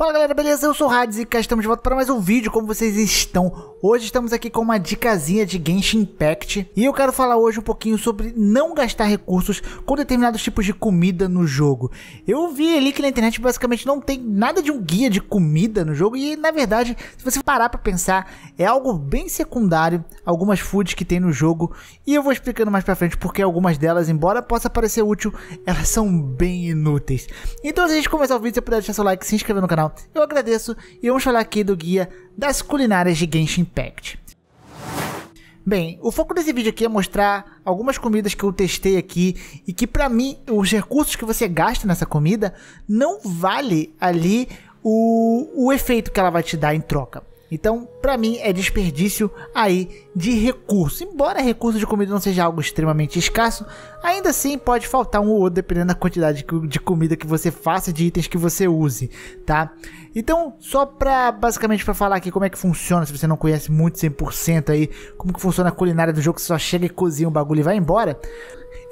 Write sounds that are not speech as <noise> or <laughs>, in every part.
Fala galera, beleza? Eu sou o Hades e cá estamos de volta para mais um vídeo, como vocês estão? Hoje estamos aqui com uma dicasinha de Genshin Impact e eu quero falar hoje um pouquinho sobre não gastar recursos com determinados tipos de comida no jogo. Eu vi ali que na internet basicamente não tem nada de um guia de comida no jogo e na verdade, se você parar para pensar, é algo bem secundário, algumas foods que tem no jogo e eu vou explicando mais para frente porque algumas delas, embora possa parecer útil, elas são bem inúteis. Então antes a gente começar o vídeo, se puder deixar seu like, se inscrever no canal, canal. Eu agradeço e vamos falar aqui do guia das culinárias de Genshin Impact. Bem, o foco desse vídeo aqui é mostrar algumas comidas que eu testei aqui e que para mim os recursos que você gasta nessa comida não vale ali o, o efeito que ela vai te dar em troca. Então, para mim, é desperdício aí de recurso. Embora recurso de comida não seja algo extremamente escasso, ainda assim pode faltar um ou outro, dependendo da quantidade de comida que você faça, de itens que você use, tá? Então, só pra, basicamente, para falar aqui como é que funciona, se você não conhece muito 100% aí, como que funciona a culinária do jogo, você só chega e cozinha um bagulho e vai embora.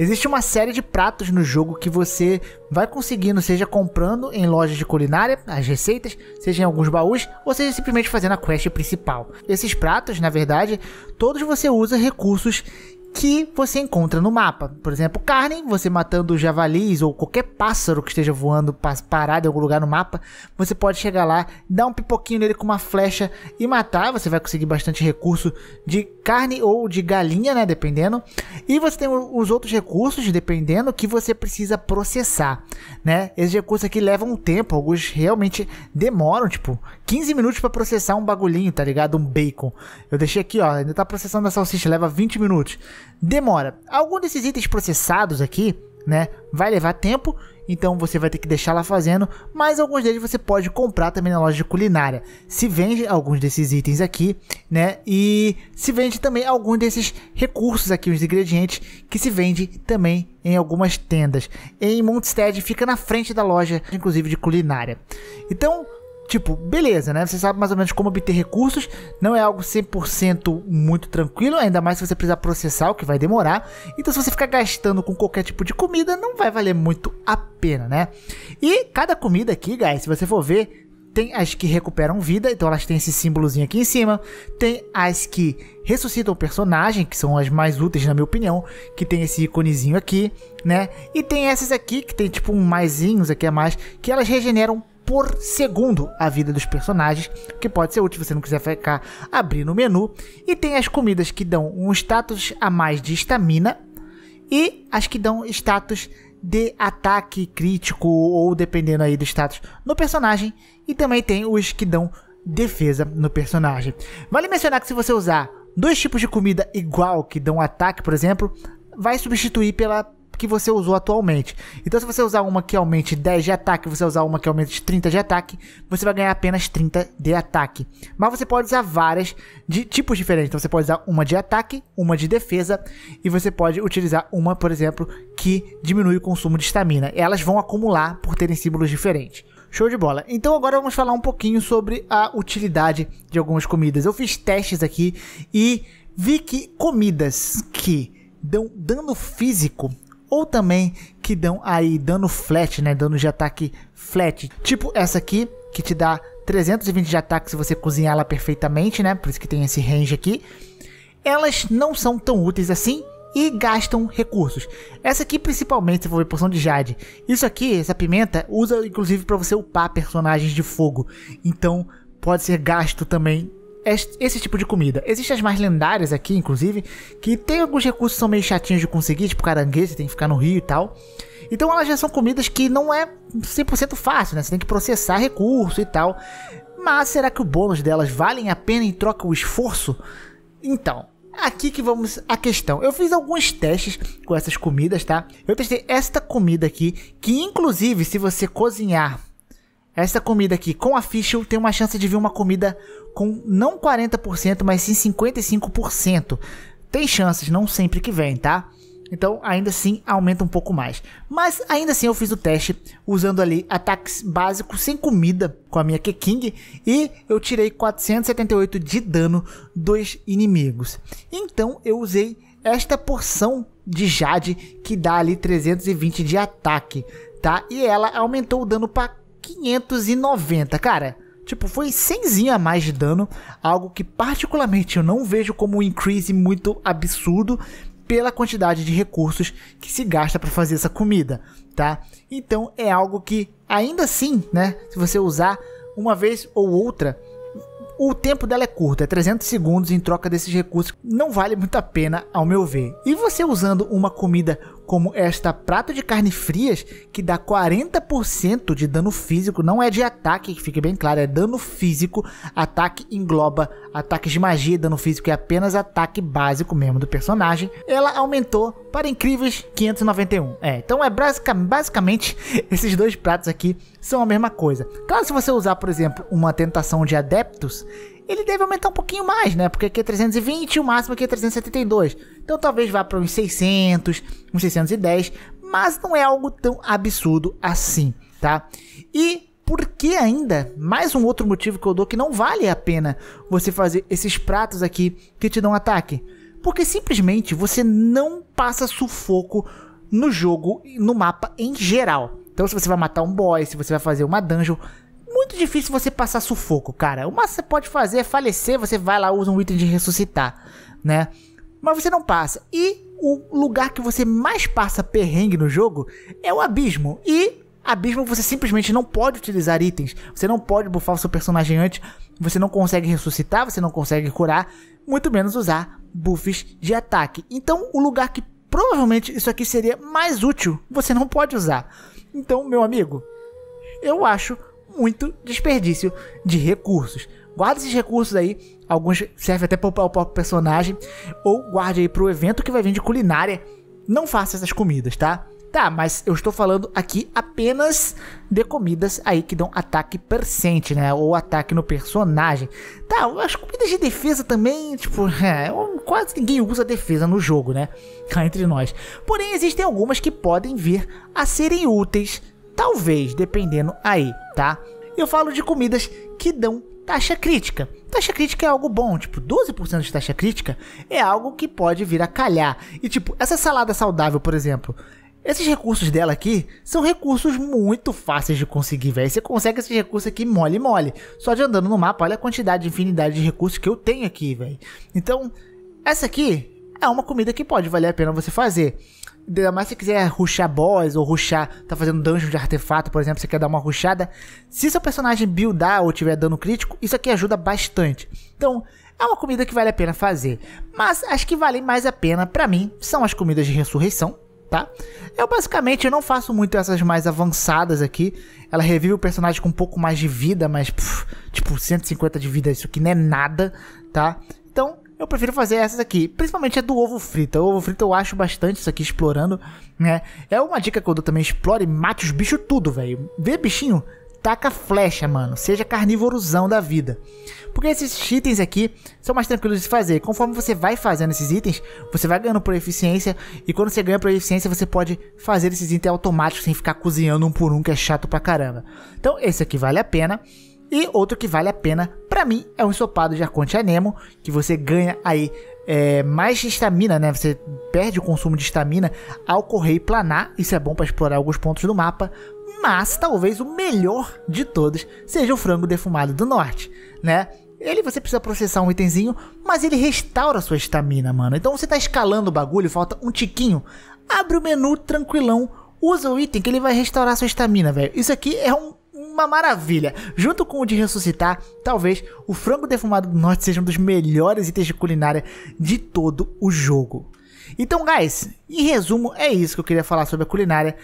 Existe uma série de pratos no jogo que você vai conseguindo, seja comprando em lojas de culinária, as receitas, seja em alguns baús, ou seja simplesmente fazendo a quest principal. Esses pratos, na verdade, todos você usa recursos que você encontra no mapa. Por exemplo, carne, você matando javalis ou qualquer pássaro que esteja voando parado em algum lugar no mapa, você pode chegar lá, dar um pipoquinho nele com uma flecha e matar. Você vai conseguir bastante recurso de carne ou de galinha, né, dependendo. E você tem os outros recursos, dependendo, que você precisa processar, né? Esses recursos aqui levam um tempo, alguns realmente demoram, tipo, 15 minutos para processar um bagulhinho, tá ligado? Um bacon. Eu deixei aqui, ó, ainda tá processando a salsicha, leva 20 minutos demora. Algum desses itens processados aqui, né, vai levar tempo, então você vai ter que deixar lá fazendo, mas alguns deles você pode comprar também na loja de culinária. Se vende alguns desses itens aqui, né? E se vende também alguns desses recursos aqui, os ingredientes, que se vende também em algumas tendas. Em Montstead fica na frente da loja, inclusive de culinária. Então, tipo, beleza, né? Você sabe mais ou menos como obter recursos, não é algo 100% muito tranquilo, ainda mais se você precisar processar, o que vai demorar. Então, se você ficar gastando com qualquer tipo de comida, não vai valer muito a pena, né? E cada comida aqui, guys, se você for ver, tem as que recuperam vida, então elas têm esse símbolozinho aqui em cima. Tem as que ressuscitam o personagem, que são as mais úteis na minha opinião, que tem esse iconezinho aqui, né? E tem essas aqui que tem tipo um maisinhos aqui a mais, que elas regeneram por segundo a vida dos personagens, que pode ser útil se você não quiser ficar abrindo o menu. E tem as comidas que dão um status a mais de estamina e as que dão status de ataque crítico ou dependendo aí do status no personagem e também tem os que dão defesa no personagem. Vale mencionar que se você usar dois tipos de comida igual que dão ataque, por exemplo, vai substituir pela que você usou atualmente. Então, se você usar uma que aumente 10 de ataque, você usar uma que aumente 30 de ataque, você vai ganhar apenas 30 de ataque. Mas você pode usar várias de tipos diferentes. Então, você pode usar uma de ataque, uma de defesa, e você pode utilizar uma, por exemplo, que diminui o consumo de estamina. Elas vão acumular por terem símbolos diferentes. Show de bola. Então agora vamos falar um pouquinho sobre a utilidade de algumas comidas. Eu fiz testes aqui e vi que comidas que dão dano físico ou também que dão aí dano flat, né, dano de ataque flat, tipo essa aqui que te dá 320 de ataque se você cozinhar ela perfeitamente, né, por isso que tem esse range aqui. Elas não são tão úteis assim e gastam recursos. Essa aqui principalmente se for ver poção de jade. Isso aqui, essa pimenta, usa inclusive para você upar personagens de fogo. Então pode ser gasto também esse tipo de comida. Existem as mais lendárias aqui, inclusive, que tem alguns recursos que são meio chatinhos de conseguir, tipo caranguejo, tem que ficar no rio e tal. Então elas já são comidas que não é 100% fácil, né? Você tem que processar recurso e tal. Mas será que o bônus delas valem a pena em troca o esforço? Então, aqui que vamos à questão. Eu fiz alguns testes com essas comidas, tá? Eu testei esta comida aqui, que inclusive se você cozinhar essa comida aqui com a Fischl tem uma chance de vir uma comida com não 40%, mas sim 55%. Tem chances, não sempre que vem, tá? Então, ainda assim, aumenta um pouco mais. Mas, ainda assim, eu fiz o teste usando ali ataques básicos sem comida com a minha Keking e eu tirei 478 de dano dos inimigos. Então, eu usei esta porção de Jade que dá ali 320 de ataque, tá? E ela aumentou o dano para 590, cara. Tipo, foi 100 a mais de dano, algo que particularmente eu não vejo como um increase muito absurdo pela quantidade de recursos que se gasta para fazer essa comida, tá? Então é algo que ainda assim, né, se você usar uma vez ou outra, o tempo dela é curto, é 300 segundos em troca desses recursos, não vale muito a pena ao meu ver. E você usando uma comida como esta prata de carne frias, que dá 40% de dano físico, não é de ataque, que fique bem claro, é dano físico, ataque engloba ataques de magia, dano físico é apenas ataque básico mesmo do personagem, ela aumentou para incríveis 591. É, então é basic, basicamente <laughs> esses dois pratos aqui são a mesma coisa. Claro, se você usar, por exemplo, uma tentação de adeptos, ele deve aumentar um pouquinho mais, né? Porque aqui é 320 e o máximo aqui é 372. Então talvez vá para uns 600, uns 610, mas não é algo tão absurdo assim, tá? E por que ainda, mais um outro motivo que eu dou que não vale a pena você fazer esses pratos aqui que te dão ataque. Porque simplesmente você não passa sufoco no jogo, no mapa em geral. Então se você vai matar um boss, se você vai fazer uma dungeon, muito difícil você passar sufoco, cara. O máximo que você pode fazer é falecer, você vai lá, usa um item de ressuscitar, né? Mas você não passa. E o lugar que você mais passa perrengue no jogo é o abismo. E abismo você simplesmente não pode utilizar itens. Você não pode buffar o seu personagem antes. Você não consegue ressuscitar, você não consegue curar, muito menos usar buffs de ataque. Então, o lugar que provavelmente isso aqui seria mais útil, você não pode usar. Então, meu amigo, eu acho muito desperdício de recursos. Guarde esses recursos aí, alguns servem até para o próprio personagem, ou guarde aí para o evento que vai vir de culinária. Não faça essas comidas, tá? Tá, mas eu estou falando aqui apenas de comidas aí que dão ataque percente, né? Ou ataque no personagem. Tá, as comidas de defesa também, tipo, <laughs> é, quase ninguém usa defesa no jogo, né? entre nós. Porém, existem algumas que podem vir a serem úteis Talvez, dependendo aí, tá? Eu falo de comidas que dão taxa crítica. Taxa crítica é algo bom, tipo, 12% de taxa crítica é algo que pode vir a calhar. E tipo, essa salada saudável, por exemplo, esses recursos dela aqui são recursos muito fáceis de conseguir, velho. Você consegue esses recursos aqui mole mole. Só de andando no mapa, olha a quantidade, infinidade de recursos que eu tenho aqui, velho. Então, essa aqui é uma comida que pode valer a pena você fazer. Ainda mais se quiser ruxar boss ou ruxar, tá fazendo dungeon de artefato, por exemplo, você quer dar uma ruxada. Se seu personagem buildar ou tiver dano crítico, isso aqui ajuda bastante. Então, é uma comida que vale a pena fazer. Mas acho que vale mais a pena, para mim, são as comidas de ressurreição, tá? Eu basicamente eu não faço muito essas mais avançadas aqui. Ela revive o personagem com um pouco mais de vida, mas puf, tipo 150 de vida, isso aqui não é nada, tá? Então, eu prefiro fazer essas aqui, principalmente a do ovo frito. O ovo frito eu acho bastante isso aqui explorando, né? É uma dica que eu dou também, explore, mate os bichos tudo, velho. Vê bichinho, taca flecha, mano. Seja carnívorozão da vida. Porque esses itens aqui são mais tranquilos de fazer. Conforme você vai fazendo esses itens, você vai ganhando por eficiência. E quando você ganha por eficiência, você pode fazer esses itens automáticos sem ficar cozinhando um por um, que é chato pra caramba. Então, esse aqui vale a pena. E outro que vale a pena, para mim, é um ensopado de arconte anemo, que você ganha aí é, mais estamina, né? Você perde o consumo de estamina ao correr e planar. Isso é bom para explorar alguns pontos do mapa. Mas talvez o melhor de todos seja o frango defumado do norte, né? Ele você precisa processar um itemzinho, mas ele restaura sua estamina, mano. Então você tá escalando o bagulho, falta um tiquinho. Abre o menu tranquilão, usa o item que ele vai restaurar sua estamina, velho. Isso aqui é um uma maravilha. Junto com o de ressuscitar, talvez o frango defumado do norte seja um dos melhores itens de culinária de todo o jogo. Então, guys, em resumo, é isso que eu queria falar sobre a culinária.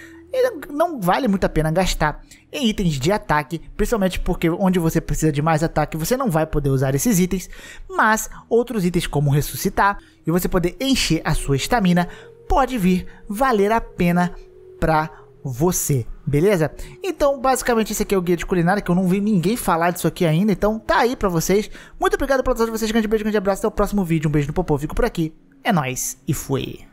Não vale muito a pena gastar em itens de ataque, principalmente porque onde você precisa de mais ataque, você não vai poder usar esses itens, mas outros itens como ressuscitar e você poder encher a sua estamina pode vir valer a pena para você, beleza? Então, basicamente, esse aqui é o guia de culinária, que eu não vi ninguém falar disso aqui ainda, então tá aí pra vocês. Muito obrigado pela atenção de vocês, grande beijo, grande abraço, até o próximo vídeo, um beijo no popô, fico por aqui, é nóis e fui!